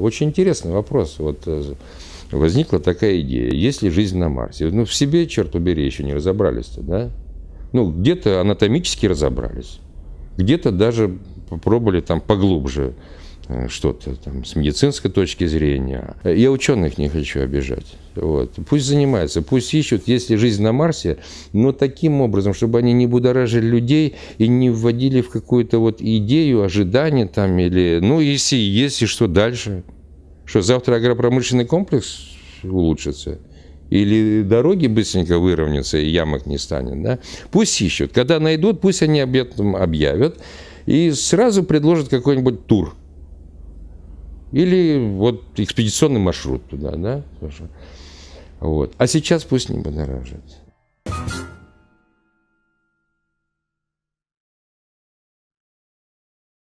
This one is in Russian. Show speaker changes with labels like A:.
A: Очень интересный вопрос. Вот э, возникла такая идея. Есть ли жизнь на Марсе? Ну, в себе, черт убери, еще не разобрались-то, да? Ну, где-то анатомически разобрались, где-то даже попробовали там поглубже Э, что-то там с медицинской точки зрения. Я ученых не хочу обижать. Вот. Пусть занимаются, пусть ищут, если жизнь на Марсе, но таким образом, чтобы они не будоражили людей и не вводили в какую-то вот идею, ожидание там или, ну, если есть, и что дальше? Что, завтра агропромышленный комплекс улучшится? Или дороги быстренько выровнятся и ямок не станет, да? Пусть ищут. Когда найдут, пусть они об этом объявят и сразу предложат какой-нибудь тур – или вот экспедиционный маршрут туда, да, тоже. Вот. А сейчас пусть не будоражит.